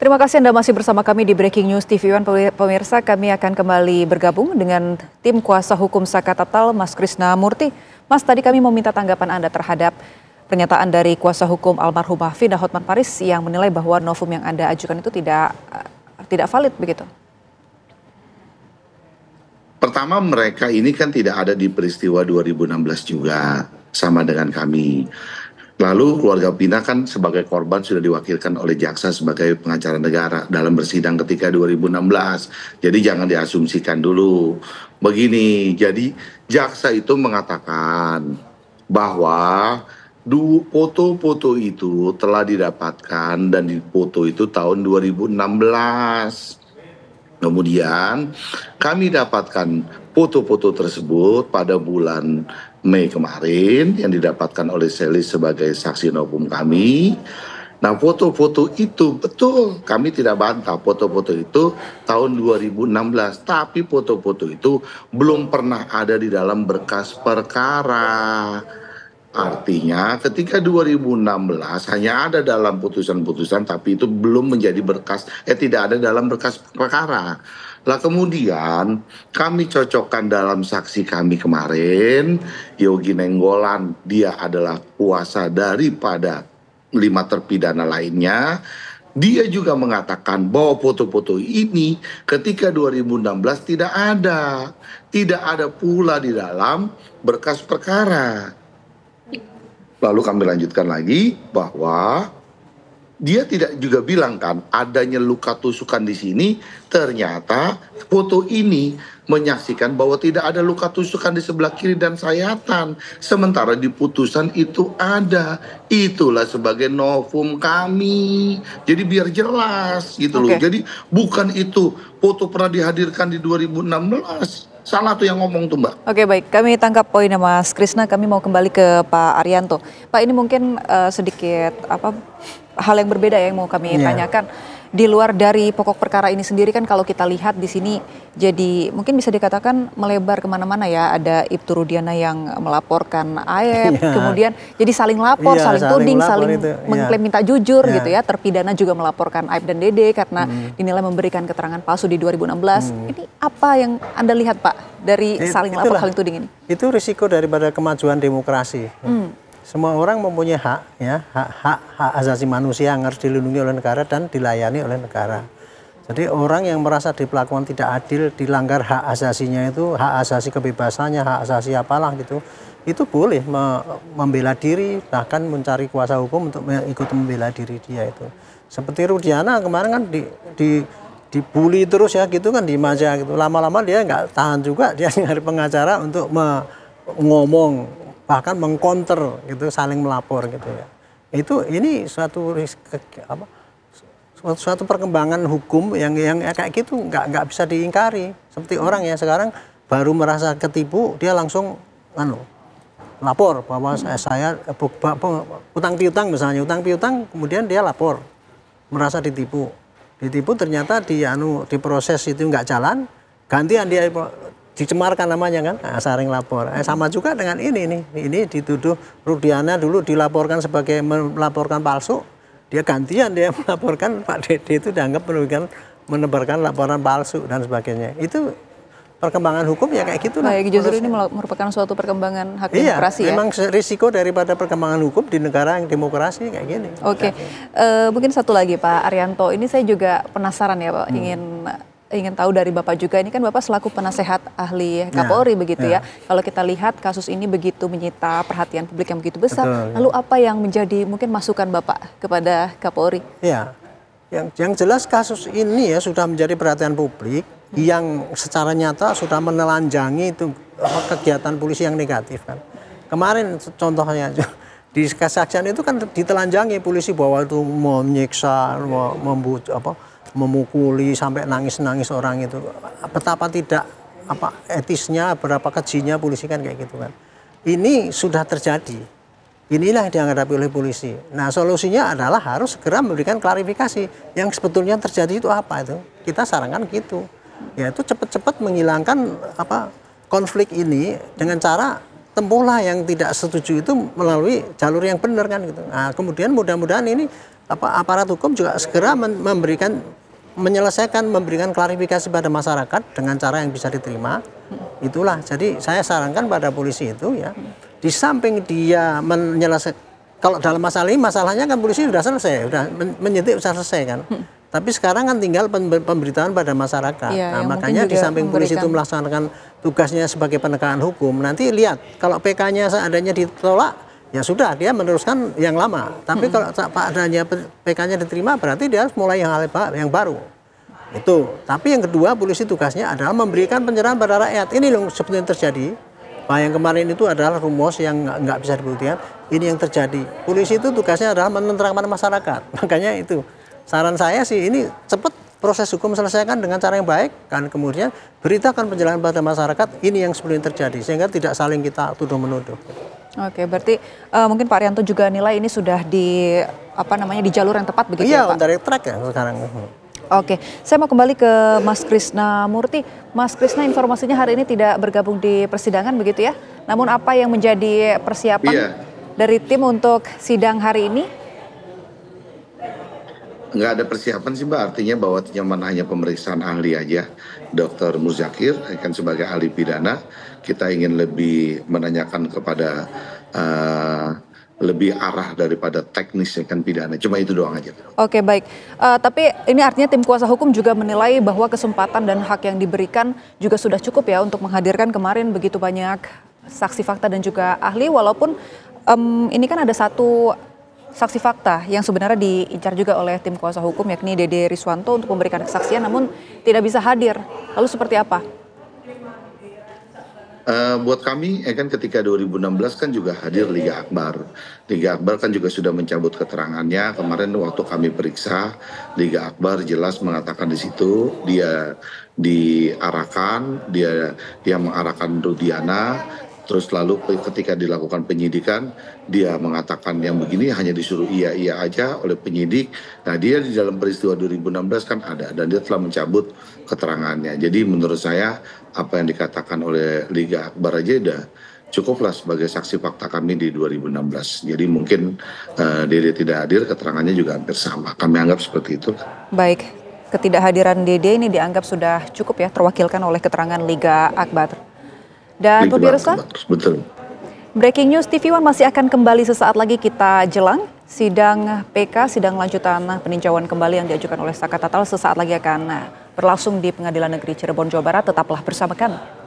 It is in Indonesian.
Terima kasih Anda masih bersama kami di Breaking News TV One. Pemirsa, kami akan kembali bergabung dengan tim kuasa hukum Saka Tatal, Mas Krisna Murti. Mas, tadi kami meminta tanggapan Anda terhadap pernyataan dari kuasa hukum almarhumah Fina Hotman Paris yang menilai bahwa novum yang Anda ajukan itu tidak eh, tidak valid begitu. Pertama mereka ini kan tidak ada di peristiwa 2016 juga sama dengan kami. Lalu keluarga Pina kan sebagai korban sudah diwakilkan oleh jaksa sebagai pengacara negara dalam bersidang ketika 2016. Jadi jangan diasumsikan dulu. Begini, jadi jaksa itu mengatakan bahwa foto-foto itu telah didapatkan dan foto itu tahun 2016. Kemudian kami dapatkan foto-foto tersebut pada bulan Mei kemarin yang didapatkan oleh Sally sebagai saksi novum kami. Nah foto-foto itu betul kami tidak bantah foto-foto itu tahun 2016 tapi foto-foto itu belum pernah ada di dalam berkas perkara Artinya ketika 2016 hanya ada dalam putusan-putusan tapi itu belum menjadi berkas eh tidak ada dalam berkas perkara. Lah kemudian kami cocokkan dalam saksi kami kemarin Yogi Nenggolan dia adalah kuasa daripada lima terpidana lainnya. Dia juga mengatakan bahwa foto-foto ini ketika 2016 tidak ada. Tidak ada pula di dalam berkas perkara. Lalu kami lanjutkan lagi bahwa dia tidak juga bilang kan adanya luka tusukan di sini ternyata foto ini menyaksikan bahwa tidak ada luka tusukan di sebelah kiri dan sayatan sementara di putusan itu ada itulah sebagai novum kami jadi biar jelas gitu okay. loh jadi bukan itu foto pernah dihadirkan di 2016 Salah tuh yang ngomong tuh Mbak. Oke baik, kami tangkap poinnya Mas Krisna. Kami mau kembali ke Pak Arianto. Pak ini mungkin uh, sedikit apa hal yang berbeda ya yang mau kami yeah. tanyakan di luar dari pokok perkara ini sendiri kan kalau kita lihat di sini jadi mungkin bisa dikatakan melebar kemana-mana ya ada Ibtu Rudiana yang melaporkan Aep ya. kemudian jadi saling lapor ya, saling, tuding saling itu. Iya. mengklaim minta jujur ya. gitu ya terpidana juga melaporkan Aep dan Dede karena hmm. dinilai memberikan keterangan palsu di 2016 hmm. ini apa yang anda lihat pak dari saling It, lapor saling tuding ini itu risiko daripada kemajuan demokrasi hmm semua orang mempunyai hak ya hak hak hak asasi manusia yang harus dilindungi oleh negara dan dilayani oleh negara jadi orang yang merasa diperlakukan tidak adil dilanggar hak asasinya itu hak asasi kebebasannya hak asasi apalah gitu itu boleh me membela diri bahkan mencari kuasa hukum untuk ikut membela diri dia itu seperti Rudiana kemarin kan di, di dibully terus ya gitu kan di maja gitu lama-lama dia nggak tahan juga dia nyari pengacara untuk me ngomong bahkan mengkonter gitu saling melapor gitu ya itu ini suatu apa suatu, suatu perkembangan hukum yang yang kayak gitu nggak nggak bisa diingkari seperti orang ya sekarang baru merasa ketipu dia langsung anu lapor bahwa saya, saya eh, utang piutang misalnya utang piutang kemudian dia lapor merasa ditipu ditipu ternyata di anu diproses itu nggak jalan gantian dia dicemarkan namanya kan nah, saring lapor eh, sama juga dengan ini nih ini dituduh Rudiana dulu dilaporkan sebagai melaporkan palsu dia gantian dia melaporkan Pak Dede itu dianggap menebarkan menebarkan laporan palsu dan sebagainya itu perkembangan hukum ya kayak gitu Baik, justru ini merupakan suatu perkembangan hak iya, demokrasi ya. memang risiko daripada perkembangan hukum di negara yang demokrasi kayak gini. Oke. Okay. Iya. uh, eh, mungkin satu lagi Pak Arianto, ini saya juga penasaran ya Pak, hmm. ingin ingin tahu dari Bapak juga ini kan Bapak selaku penasehat ahli Kapolri ya, begitu ya. ya. Kalau kita lihat kasus ini begitu menyita perhatian publik yang begitu besar, Betul, ya. lalu apa yang menjadi mungkin masukan Bapak kepada Kapolri? Ya. Yang yang jelas kasus ini ya sudah menjadi perhatian publik hmm. yang secara nyata sudah menelanjangi itu kegiatan polisi yang negatif kan. Kemarin contohnya di kesaksian itu kan ditelanjangi polisi bahwa itu menyiksa, membuat apa memukuli sampai nangis-nangis orang itu. Betapa tidak apa etisnya, berapa kejinya polisi kan kayak gitu kan. Ini sudah terjadi. Inilah yang dihadapi oleh polisi. Nah solusinya adalah harus segera memberikan klarifikasi yang sebetulnya terjadi itu apa itu. Kita sarankan gitu. Yaitu cepat-cepat menghilangkan apa konflik ini dengan cara tempuhlah yang tidak setuju itu melalui jalur yang benar kan gitu. Nah, kemudian mudah-mudahan ini apa aparat hukum juga segera memberikan menyelesaikan memberikan klarifikasi pada masyarakat dengan cara yang bisa diterima. Itulah. Jadi saya sarankan pada polisi itu ya di samping dia menyelesaikan kalau dalam masalah ini masalahnya kan polisi sudah selesai, sudah menyetik sudah selesai kan. Hmm. Tapi sekarang kan tinggal pemberitahuan pada masyarakat. Ya, nah, makanya di samping polisi itu melaksanakan tugasnya sebagai penegakan hukum, nanti lihat kalau PK-nya seandainya ditolak, ya sudah dia meneruskan yang lama. Tapi hmm. kalau Pak adanya PK-nya diterima berarti dia harus mulai yang yang baru. Itu. Tapi yang kedua polisi tugasnya adalah memberikan penyerahan pada rakyat. Ini yang sebetulnya terjadi. Bah, yang kemarin itu adalah rumus yang nggak bisa dibuktikan. Ini yang terjadi. Polisi itu tugasnya adalah menenteramkan masyarakat. Makanya itu saran saya sih ini cepat proses hukum selesaikan dengan cara yang baik kan kemudian beritakan penjelasan pada masyarakat ini yang sebenarnya terjadi sehingga tidak saling kita tuduh menuduh. Oke, berarti uh, mungkin Pak Rianto juga nilai ini sudah di apa namanya di jalur yang tepat begitu iya, ya Pak? Iya, dari track ya sekarang. Oke, saya mau kembali ke Mas Krisna Murti. Mas Krisna informasinya hari ini tidak bergabung di persidangan begitu ya? Namun apa yang menjadi persiapan iya. dari tim untuk sidang hari ini? nggak ada persiapan sih mbak artinya bahwa cuman hanya pemeriksaan ahli aja Dokter Muzakir akan sebagai ahli pidana kita ingin lebih menanyakan kepada uh, lebih arah daripada teknisnya kan pidana. Cuma itu doang aja. Oke baik. Uh, tapi ini artinya tim kuasa hukum juga menilai bahwa kesempatan dan hak yang diberikan juga sudah cukup ya untuk menghadirkan kemarin begitu banyak saksi fakta dan juga ahli. Walaupun um, ini kan ada satu saksi fakta yang sebenarnya diincar juga oleh tim kuasa hukum yakni Dede Riswanto untuk memberikan kesaksian namun tidak bisa hadir. Lalu seperti apa? Uh, buat kami ya kan ketika 2016 kan juga hadir Liga Akbar. Liga Akbar kan juga sudah mencabut keterangannya. Kemarin waktu kami periksa Liga Akbar jelas mengatakan di situ dia diarahkan, dia dia mengarahkan Rudiana Terus lalu ketika dilakukan penyidikan, dia mengatakan yang begini hanya disuruh iya-iya aja oleh penyidik. Nah dia di dalam peristiwa 2016 kan ada dan dia telah mencabut keterangannya. Jadi menurut saya apa yang dikatakan oleh Liga Akbar Ajeda cukuplah sebagai saksi fakta kami di 2016. Jadi mungkin uh, eh, Dede tidak hadir, keterangannya juga hampir sama. Kami anggap seperti itu. Baik, ketidakhadiran Dede ini dianggap sudah cukup ya terwakilkan oleh keterangan Liga Akbar. Dan pemirsa, betul. Breaking News TV One masih akan kembali sesaat lagi kita jelang sidang PK, sidang lanjutan peninjauan kembali yang diajukan oleh Saka Tatal sesaat lagi akan berlangsung di Pengadilan Negeri Cirebon, Jawa Barat. Tetaplah bersama kami.